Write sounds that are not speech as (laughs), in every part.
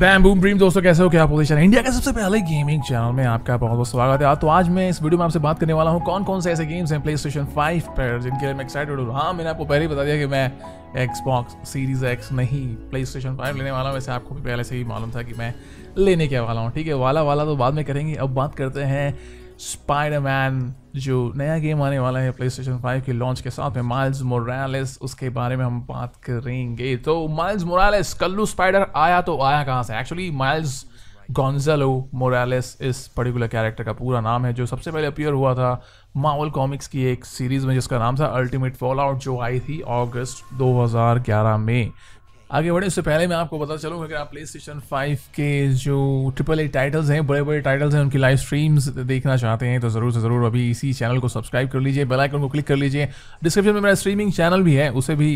बैम boom dream दोस्तों कैसे हो क्या पोजिशन है इंडिया के सबसे पहले गेमिंग चैनल में आपका बहुत बहुत स्वागत है तो आज मैं इस वीडियो में आपसे बात करने वाला हूँ कौन कौन से ऐसे गेम्स हैं प्ले स्टेशन फाइव पर जिनके लिए मैं एक्साइटेड हूँ हाँ मैंने आपको पहले ही बता दिया कि मैं एक्सबॉक्स सीरीज एक्स नहीं प्ले स्टेशन फाइव लेने वाला हूँ वैसे आपको भी पहले से ही मालूम था कि मैं लेने के वाला हूँ ठीक है वाला वाला तो बाद में करेंगे अब बात करते हैं स्पाइडरमैन जो नया गेम आने वाला है प्ले स्टेशन फाइव के लॉन्च के साथ में माइल्स मोरालेस उसके बारे में हम बात करेंगे तो माइल्स मोरालेस कल्लू स्पाइडर आया तो आया कहाँ से एक्चुअली माइल्स गॉन्जलो मोरालेस इस पर्टिकुलर कैरेक्टर का पूरा नाम है जो सबसे पहले अपियर हुआ था मावल कॉमिक्स की एक सीरीज़ में जिसका नाम था अल्टीमेट फॉल आउट जो आई थी अगस्त 2011 में आगे बढ़े उससे पहले मैं आपको बता चलूँगा कि आप प्ले स्टेशन फाइव के जो ट्रिपल ए टाइटल्स हैं बड़े बड़े टाइटल्स हैं उनकी लाइव स्ट्रीम्स देखना चाहते हैं तो ज़रूर से ज़रूर अभी इसी चैनल को सब्सक्राइब कर लीजिए बेलाइकन को क्लिक कर लीजिए डिस्क्रिप्शन में मेरा स्ट्रीमिंग चैनल भी है उसे भी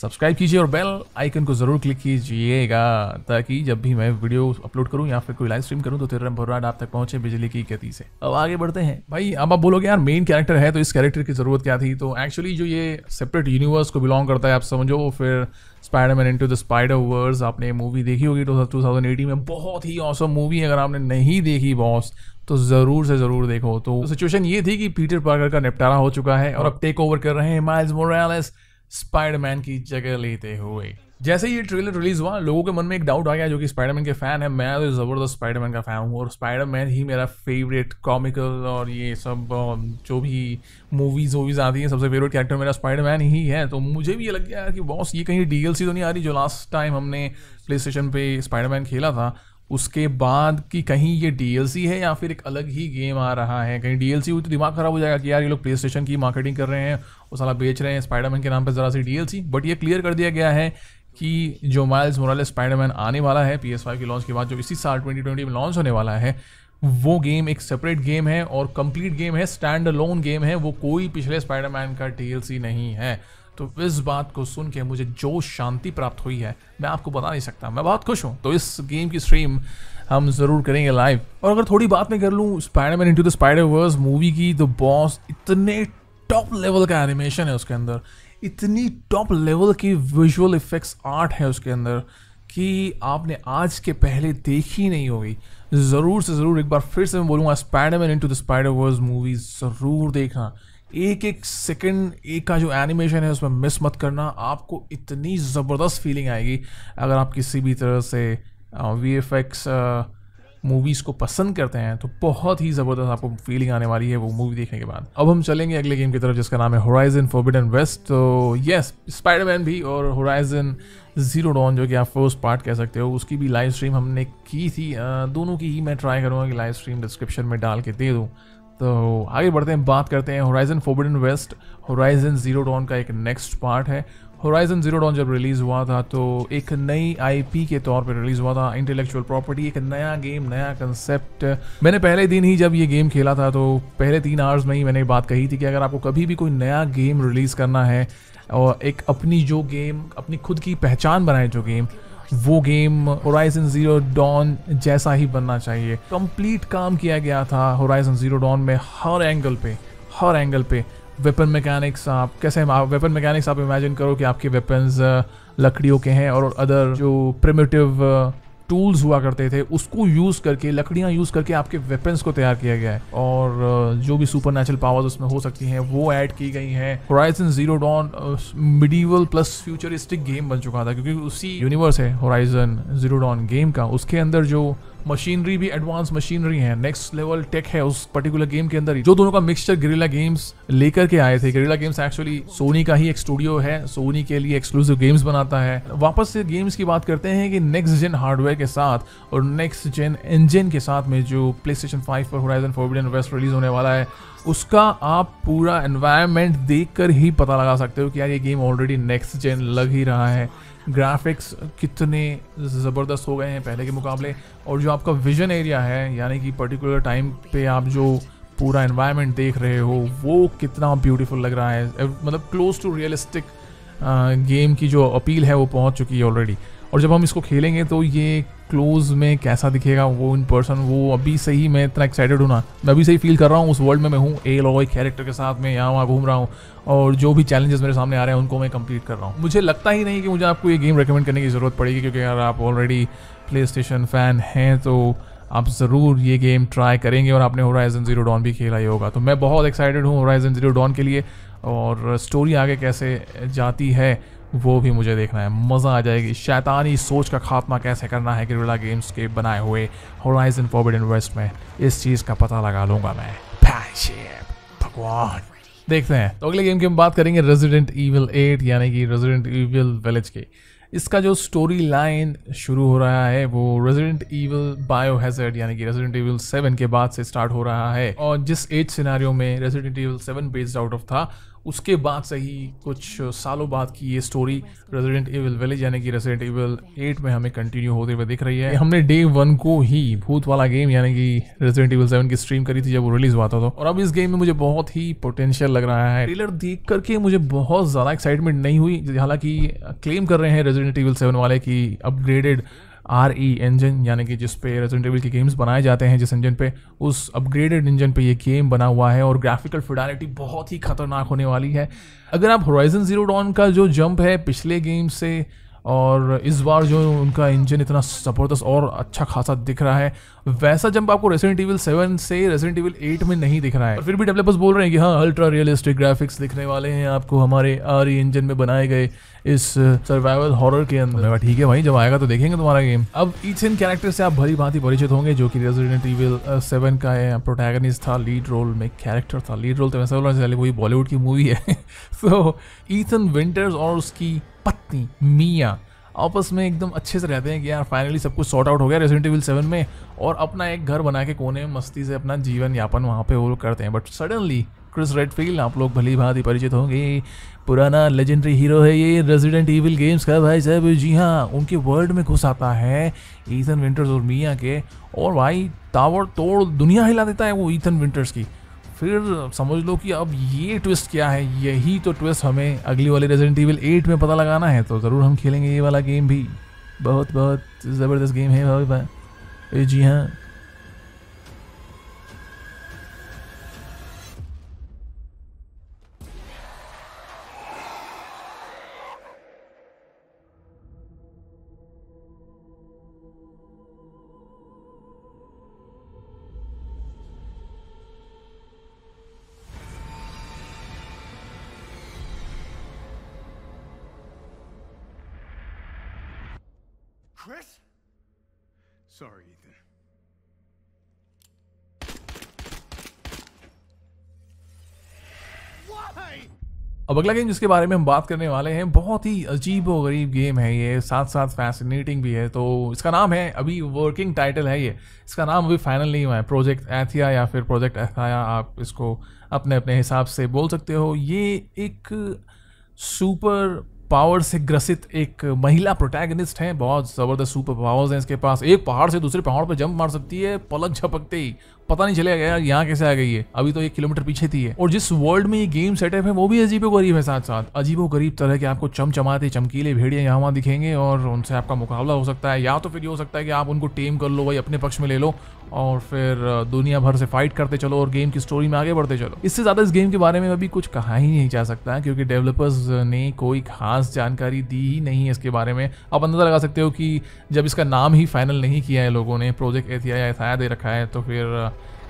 सब्सक्राइब कीजिए और बेल आइकन को ज़रूर क्लिक कीजिएगा ताकि जब भी मैं वीडियो अपलोड करूं या फिर कोई लाइव स्ट्रीम करूं तो तिरम भोराड आप तक पहुंचे बिजली की गति से अब आगे बढ़ते हैं भाई अब आप बोलोगे यार मेन कैरेक्टर है तो इस कैरेक्टर की ज़रूरत क्या थी तो एक्चुअली जो ये सेपरेट यूनिवर्स को बिलोंग करता है आप समझो फिर Spiderman into the spider verse आपने मूवी देखी होगी तो 2018 में बहुत ही औसम मूवी अगर आपने नहीं देखी बॉस तो ज़रूर से ज़रूर देखो तो सिचुएशन ये थी कि पीटर पार्कर का निपटारा हो चुका है और अब टेक ओवर कर रहे हैं माइल्स मोरालेस स्पाइडरमैन की जगह लेते हुए जैसे ये ट्रेलर रिलीज हुआ लोगों के मन में एक डाउट आ गया जो कि स्पाइडरमैन के फैन है मैं तो ज़बरदस्त स्पाइडरमैन का फैन हूँ और स्पाइडरमैन ही मेरा फेवरेट कॉमिकल और ये सब जो भी मूवीज़ वूवीज़ आती हैं सबसे फेवरेट कैरेक्टर मेरा स्पाइडरमैन ही है तो मुझे भी ये लग गया कि बॉस ये कहीं डी तो नहीं आ रही जो लास्ट टाइम हमने प्ले स्टेशन पर स्पाइडरमैन खेला था उसके बाद कि कहीं ये डी है या फिर एक अलग ही गेम आ रहा है कहीं डी हुई तो दिमाग ख़राब हो जाएगा कि यार ये लोग प्ले स्टेशन की मार्केटिंग कर रहे हैं वो सारा बेच रहे हैं स्पाइडरमैन के नाम पर ज़रा सी डी बट ये क्लियर कर दिया गया है कि जो माइल्स मोरल स्पाइडरमैन आने वाला है पी एस फाइव के लॉन्च के बाद जो इसी साल ट्वेंटी ट्वेंटी में लॉन्च होने वाला है वो गेम एक सेपरेट गेम है और कंप्लीट गेम है स्टैंड अलोन गेम है वो कोई पिछले स्पाइडरमैन का टी नहीं है तो इस बात को सुन के मुझे जो शांति प्राप्त हुई है मैं आपको बता नहीं सकता मैं बहुत खुश हूँ तो इस गेम की स्ट्रीम हम ज़रूर करेंगे लाइव और अगर थोड़ी बात मैं कर लूँ man into the spider verse movie की द बॉस इतने टॉप लेवल का एनिमेशन है उसके अंदर इतनी टॉप लेवल की विजुअल इफेक्ट्स आर्ट है उसके अंदर कि आपने आज के पहले देखी नहीं होगी ज़रूर से ज़रूर एक बार फिर से मैं बोलूँगा man into the spider verse movie ज़रूर देखना एक एक सेकंड एक का जो एनिमेशन है उसमें मिस मत करना आपको इतनी ज़बरदस्त फीलिंग आएगी अगर आप किसी भी तरह से वी एफ एक्स मूवीज़ को पसंद करते हैं तो बहुत ही ज़बरदस्त आपको फीलिंग आने वाली है वो मूवी देखने के बाद अब हम चलेंगे अगले गेम की तरफ जिसका नाम है होराइजन फोबिडन वेस्ट तो यस स्पाइडरमैन भी और होराइजन ज़ीरो डॉन जो कि आप फर्स्ट पार्ट कह सकते हो उसकी भी लाइव स्ट्रीम हमने की थी दोनों की ही मैं ट्राई करूँगा कि लाइव स्ट्रीम डिस्क्रिप्शन में डाल के दे दूँ तो आगे बढ़ते हैं बात करते हैं Horizon Forbidden West Horizon Zero Dawn का एक नेक्स्ट पार्ट है होराइजन जीरो डॉन जब रिलीज़ हुआ था तो एक नई आईपी के तौर पर रिलीज़ हुआ था इंटेलेक्चुअल प्रॉपर्टी एक नया गेम नया कंसेप्ट मैंने पहले दिन ही जब ये गेम खेला था तो पहले तीन आवर्स में ही मैंने बात कही थी कि अगर आपको कभी भी कोई नया गेम रिलीज़ करना है और एक अपनी जो गेम अपनी खुद की पहचान बनाए जो गेम वो गेम होराइजन जीरो डॉन जैसा ही बनना चाहिए कंप्लीट काम किया गया था होराइजन जीरो डॉन में हर एंगल पे हर एंगल पे वेपन मैकेनिक्स आप कैसे वेपन मैकेनिक्स आप इमेजिन करो कि आपके वेपन्स लकड़ियों के हैं और अदर जो प्रिमेटिव टूल्स हुआ करते थे उसको यूज़ करके लकड़ियाँ यूज़ करके आपके वेपन्स को तैयार किया गया है और जो भी सुपर नेचुरल पावर्स उसमें हो सकती हैं वो ऐड की गई हैं Horizon Zero Dawn medieval plus futuristic game बन चुका था क्योंकि उसी यूनिवर्स है होराइजन जीरो डॉन गेम का उसके अंदर जो मशीनरी भी एडवांस मशीनरी है नेक्स्ट लेवल टेक है उस पर्टिकुलर गेम के अंदर ही जो दोनों का मिक्सचर गिरिला गेम्स लेकर के आए थे गिरिला गेम्स एक्चुअली सोनी का ही एक स्टूडियो है सोनी के लिए एक्सक्लूसिव गेम्स बनाता है वापस से गेम्स की बात करते हैं कि नेक्स्ट जेन हार्डवेयर के साथ और नेक्स्ट जेन इंजन के साथ में जो प्ले स्टेशन फाइव पर होराइजन फोरबिडन वेस्ट रिलीज होने वाला है उसका आप पूरा एनवायरमेंट देख कर ही पता लगा सकते हो कि यार ये गेम ऑलरेडी नेक्स्ट जेन लग ही रहा है ग्राफिक्स कितने ज़बरदस्त हो गए हैं पहले के मुकाबले और जो आपका विजन एरिया है यानी कि पर्टिकुलर टाइम पे आप जो पूरा इन्वायरमेंट देख रहे हो वो कितना ब्यूटीफुल लग रहा है मतलब क्लोज टू रियलिस्टिक गेम की जो अपील है वो पहुंच चुकी है ऑलरेडी और जब हम इसको खेलेंगे तो ये क्लोज में कैसा दिखेगा वो इन पर्सन वो अभी सही मैं इतना एक्साइटेड हूँ ना मैं अभी सही फील कर रहा हूँ उस वर्ल्ड में मैं हूँ ए लॉय कैरेक्टर के साथ में यहाँ वहाँ घूम रहा हूँ और जो भी चैलेंजेस मेरे सामने आ रहे हैं उनको मैं कंप्लीट कर रहा हूँ मुझे लगता ही नहीं कि मुझे आपको ये गेम रिकमेंड करने की ज़रूरत पड़ेगी क्योंकि यार आप ऑलरेडी प्ले स्टेशन फ़ैन हैं तो आप ज़रूर ये गेम ट्राई करेंगे और आपने होराइजन जीरो डॉन भी खेला ही होगा तो मैं बहुत एक्साइटेड हूँ होराइजन जीरो डॉन के लिए और स्टोरी आगे कैसे जाती है वो भी मुझे देखना है मज़ा आ जाएगी शैतानी सोच का खात्मा कैसे करना है गिरविला गेम्स के बनाए हुए होराइजन फॉरबिडन इन्वेस्ट में इस चीज़ का पता लगा लूँगा मैं भगवान देखते हैं तो अगले गेम की हम बात करेंगे रेजिडेंट ईविल 8 यानी कि रेजिडेंट ईविल विलेज के इसका जो स्टोरी लाइन शुरू हो रहा है वो रेजिडेंट ईविल बायो हैजर्ड यानी कि रेजिडेंट ईविल 7 के बाद से स्टार्ट हो रहा है और जिस एज सिनारियों में Resident Evil 7 based out of था उसके बाद से ही कुछ सालों बाद की ये स्टोरी रेजिडेंट एविल विलेज यानी कि रेजिडेंट एवल एट में हमें कंटिन्यू होते हुए दिख रही है हमने डे वन को ही भूत वाला गेम यानी कि रेजिडेंट एवल सेवन की स्ट्रीम करी थी जब वो रिलीज हुआ था तो। और अब इस गेम में मुझे बहुत ही पोटेंशियल लग रहा है ट्रेलर देख करके मुझे बहुत ज़्यादा एक्साइटमेंट नहीं हुई हालांकि क्लेम कर रहे हैं रेजिडेंट एवल सेवन वाले की अपग्रेडेड आर ई इंजन यानी कि जिस पे रेजेंट के गेम्स बनाए जाते हैं जिस इंजन पे उस अपग्रेडेड इंजन पे ये गेम बना हुआ है और ग्राफिकल फिडालिटी बहुत ही खतरनाक होने वाली है अगर आप होराइजन जीरो डॉन का जो जंप है पिछले गेम से और इस बार जो उनका इंजन इतना ज़बरदस्त और अच्छा खासा दिख रहा है वैसा जंप आपको रेसिडेंट इविल सेवन से रेसिडेंट इविल एट में नहीं दिख रहा है और फिर भी डेवलपर्स बोल रहे हैं कि हाँ अल्ट्रा रियलिस्टिक ग्राफिक्स दिखने वाले हैं आपको हमारे आर इंजन e में बनाए गए इस सर्वाइवल हॉरर के अंदर ठीक है भाई जब आएगा तो देखेंगे तुम्हारा गेम अब इन कैरेक्टर से आप भरी भांति परिचित होंगे जो कि रेजिडेंट इविल सेवन का है प्रोटैगनिस्ट था लीड रोल में कैरेक्टर था लीड रोल तो वैसा बोल वही बॉलीवुड की मूवी है सो ईथन विंटर्स और उसकी शक्ति मियाँ आपस में एकदम अच्छे से रहते हैं कि यार फाइनली सब कुछ सॉर्ट आउट हो गया रेसिडेंट इविल सेवन में और अपना एक घर बना के कोने में मस्ती से अपना जीवन यापन वहाँ पे वो करते हैं बट सडनली क्रिस रेडफील्ड आप लोग भली भांति परिचित होंगे पुराना लेजेंडरी हीरो है ये रेजिडेंट ईविल गेम्स का भाई साहब जी हाँ उनके वर्ल्ड में घुस आता है ईथन विंटर्स और मियाँ के और भाई तावड़ तोड़ दुनिया हिला देता है वो ईथन विंटर्स की फिर समझ लो कि अब ये ट्विस्ट क्या है यही तो ट्विस्ट हमें अगली वाली रेजिडेंट इवल एट में पता लगाना है तो ज़रूर हम खेलेंगे ये वाला गेम भी बहुत बहुत ज़बरदस्त गेम है भाई भाई जी हाँ Chris? Sorry, Ethan. अब अगला गेम जिसके बारे में हम बात करने वाले हैं बहुत ही अजीब और गरीब गेम है ये साथ साथ फैसिनेटिंग भी है तो इसका नाम है अभी वर्किंग टाइटल है ये इसका नाम अभी फाइनल नहीं हुआ है प्रोजेक्ट एथिया या फिर प्रोजेक्ट एथाया आप इसको अपने अपने हिसाब से बोल सकते हो ये एक सुपर पावर से ग्रसित एक महिला प्रोटैगनिस्ट है बहुत ज़बरदस्त सुपर पावर्स हैं इसके पास एक पहाड़ से दूसरे पहाड़ पर जंप मार सकती है पलक झपकते ही पता नहीं चले गया यहाँ कैसे आ गई है अभी तो एक किलोमीटर पीछे थी है और जिस वर्ल्ड में ये गेम सेटअप है वो भी अजीबो गरीब है साथ साथ अजीबो गरीब तरह के आपको चमचमाते चमकीले भेड़िया यहाँ वहाँ दिखेंगे और उनसे आपका मुकाबला हो सकता है या तो फिर ये हो सकता है कि आप उनको टेम कर लो भाई अपने पक्ष में ले लो और फिर दुनिया भर से फाइट करते चलो और गेम की स्टोरी में आगे बढ़ते चलो इससे ज़्यादा इस गेम के बारे में अभी कुछ कहा ही नहीं जा सकता है क्योंकि डेवलपर्स ने कोई खास जानकारी दी ही नहीं है इसके बारे में आप अंदाजा लगा सकते हो कि जब इसका नाम ही फाइनल नहीं किया है लोगों ने प्रोजेक्ट एथिया या एथाया दे रखा है तो फिर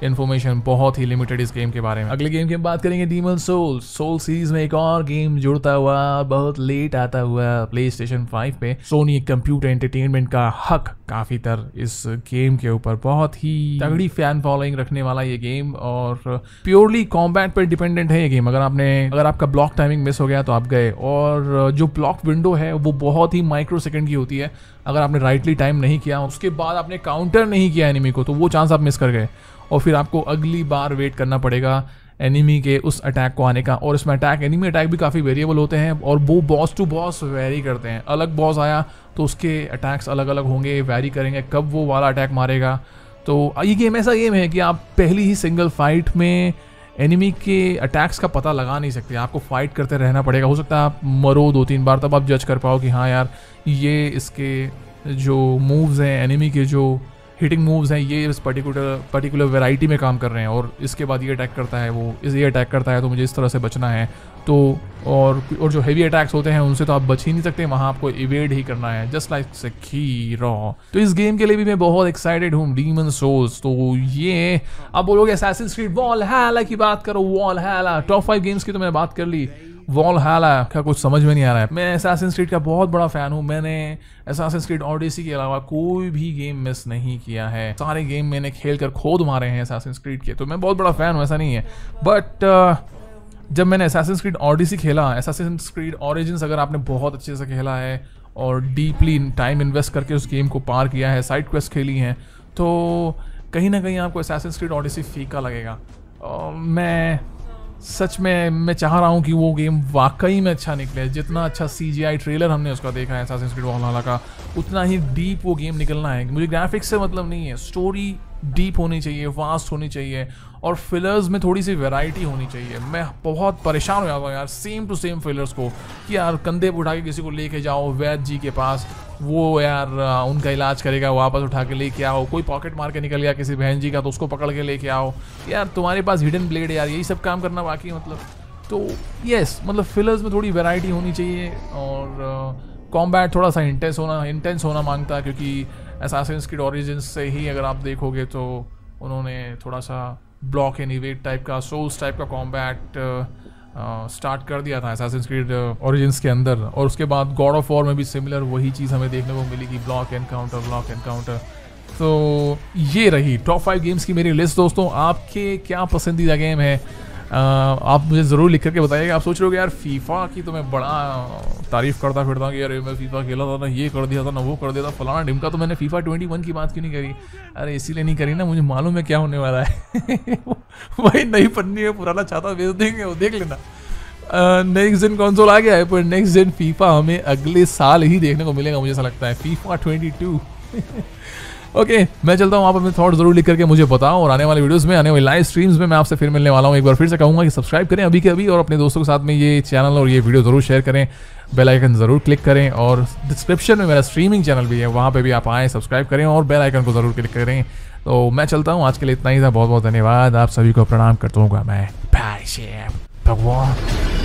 इन्फॉर्मेशन बहुत ही लिमिटेड इस गेम के बारे में अगले गेम की हम बात करेंगे डीमन सोल सोल सीरीज में एक और गेम जुड़ता हुआ बहुत लेट आता हुआ प्ले स्टेशन फाइव पे सोनी कंप्यूटर एंटरटेनमेंट का हक काफी तर इस गेम के ऊपर बहुत ही तगड़ी फैन फॉलोइंग रखने वाला ये गेम और प्योरली कॉम्बैट पर डिपेंडेंट है ये गेम अगर आपने अगर आपका ब्लॉक टाइमिंग मिस हो गया तो आप गए और जो ब्लॉक विंडो है वो बहुत ही माइक्रो सेकेंड की होती है अगर आपने राइटली टाइम नहीं किया उसके बाद आपने काउंटर नहीं किया एनिमी को तो वो चांस आप मिस कर गए और फिर आपको अगली बार वेट करना पड़ेगा एनिमी के उस अटैक को आने का और इसमें अटैक एनिमी अटैक भी काफ़ी वेरिएबल होते हैं और वो बॉस टू बॉस वेरी करते हैं अलग बॉस आया तो उसके अटैक्स अलग अलग होंगे वेरी करेंगे कब वो वाला अटैक मारेगा तो ये गेम ऐसा गेम है कि आप पहली ही सिंगल फाइट में एनिमी के अटैक्स का पता लगा नहीं सकते आपको फाइट करते रहना पड़ेगा हो सकता है आप मरो दो तीन बार तब आप जज कर पाओ कि हाँ यार ये इसके जो मूव्स हैं एनिमी के जो हिटिंग मूव्स हैं ये इस पर्टिकुलर पर्टिकुलर वेराइटी में काम कर रहे हैं और इसके बाद ये अटैक करता है वो इस ये अटैक करता है तो मुझे इस तरह से बचना है तो और और जो हैवी अटैक्स होते हैं उनसे तो आप बच ही नहीं सकते वहाँ आपको इवेड ही करना है जस्ट लाइक सखी रॉ तो इस गेम के लिए भी मैं बहुत एक्साइटेड हूँ डीमन सोल्स तो ये अब बोलोगे स्ट्रीट वॉल की बात करो वॉल हैला टॉप फाइव गेम्स की तो मैंने बात कर ली वॉल हाला का कुछ समझ में नहीं आ रहा है मैं एसासिन स्ट्रीट का बहुत बड़ा फ़ैन हूँ मैंने एसासिन स्ट्रीट ऑडिसी के अलावा कोई भी गेम मिस नहीं किया है सारे गेम मैंने खेल कर खोद मारे हैं एसासिन स्ट्रीट के तो मैं बहुत बड़ा फ़ैन हूँ ऐसा नहीं है बट uh, जब मैंने एसासिन स्क्रीड ऑडिसी खेला एसासिन स्क्रीड ऑरिजिन अगर आपने बहुत अच्छे से खेला है और डीपली टाइम इन्वेस्ट करके उस गेम को पार किया है साइड क्वेस्ट खेली हैं तो कहीं ना कहीं आपको एसासिन स्क्रीड ऑडिसी फीका लगेगा uh, मैं सच में मैं चाह रहा हूँ कि वो गेम वाकई में अच्छा निकले जितना अच्छा सी जी आई ट्रेलर हमने उसका देखा है स्क्रीड वाला का उतना ही डीप वो गेम निकलना है मुझे ग्राफिक्स से मतलब नहीं है स्टोरी डीप होनी चाहिए वास्ट होनी चाहिए और फिलर्स में थोड़ी सी वैरायटी होनी चाहिए मैं बहुत परेशान हो जाता हूँ यार सेम टू सेम फिलर्स को कि यार कंधे पर उठा के किसी को लेके जाओ वैद जी के पास वो यार उनका इलाज करेगा वापस उठा के लेके आओ कोई पॉकेट मार के निकल गया किसी बहन जी का तो उसको पकड़ के लेके आओ यार तुम्हारे पास हिडन ब्लेड यार यही सब काम करना बाकी मतलब तो यस मतलब फिलर्स में थोड़ी वेराइटी होनी चाहिए और कॉम्बैट थोड़ा सा इंटेंस होना इंटेंस होना मांगता है क्योंकि एसासिन स्किड ऑरिजिन से ही अगर आप देखोगे तो उन्होंने थोड़ा सा ब्लॉक एनी वेट टाइप का सोल्स टाइप का कॉम्बैट स्टार्ट कर दिया था एसासन स्क्रीड ओरिजिन्स के अंदर और उसके बाद गॉड ऑफ वॉर में भी सिमिलर वही चीज़ हमें देखने को मिली कि ब्लॉक एनकाउंटर ब्लॉक एनकाउंटर तो ये रही टॉप फाइव गेम्स की मेरी लिस्ट दोस्तों आपके क्या पसंदीदा गेम है आप मुझे ज़रूर लिख करके बताइएगा आप सोच रहे हो यार फीफा की तो मैं बड़ा तारीफ़ करता फिरता हूँ कि यार मैं फीफा खेला था ना ये कर दिया था ना वो कर दिया था फलाना का तो मैंने फीफा ट्वेंटी वन की बात क्यों नहीं करी अरे इसीलिए नहीं करी ना मुझे मालूम है क्या होने वाला है (laughs) वही नई पन्नी है पुराना छाता भेज देंगे वो देख लेना नेक्स्ट दिन कौनसोल आ गया है पर नेक्स्ट दिन फीफा हमें अगले साल ही देखने को मिलेगा मुझे ऐसा लगता है फीफा ट्वेंटी टू (laughs) ओके मैं चलता हूँ आप अपने थॉट जरूर लिख करके मुझे बताओ और आने वाले वीडियोस में आने वाले लाइव स्ट्रीम्स में मैं आपसे फिर मिलने वाला हूँ एक बार फिर से कहूँगा कि सब्सक्राइब करें अभी के अभी और अपने दोस्तों के साथ में ये चैनल और ये वीडियो जरूर शेयर करें बेल आइकन जरूर क्लिक करें और डिस्क्रिप्शन में मेरा स्ट्रीमिंग चैनल भी है वहाँ पर भी आप आएँ सब्सक्राइब करें और बेल आइकन को जरूर क्लिक करें तो मैं चलता हूँ आज के लिए इतना ही था बहुत बहुत धन्यवाद आप सभी को प्रणाम करता हूँ मैं भगवान